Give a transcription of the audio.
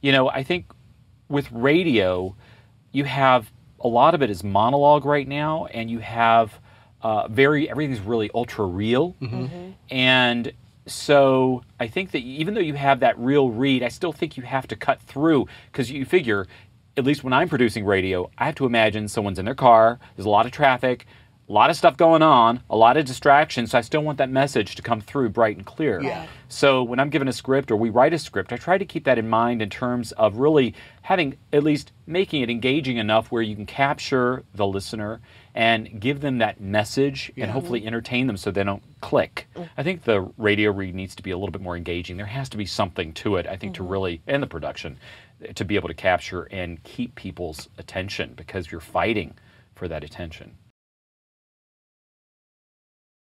you know, I think with radio, you have a lot of it is monologue right now, and you have uh, very everything's really ultra real, mm-hmm. Mm-hmm. and so I think that even though you have that real read, I still think you have to cut through because you figure, at least when I'm producing radio, I have to imagine someone's in their car. There's a lot of traffic a lot of stuff going on, a lot of distractions. So I still want that message to come through bright and clear. Yeah. So when I'm given a script or we write a script, I try to keep that in mind in terms of really having at least making it engaging enough where you can capture the listener and give them that message yeah. and hopefully entertain them so they don't click. Mm. I think the radio read needs to be a little bit more engaging. There has to be something to it, I think, mm-hmm. to really, end the production, to be able to capture and keep people's attention because you're fighting for that attention.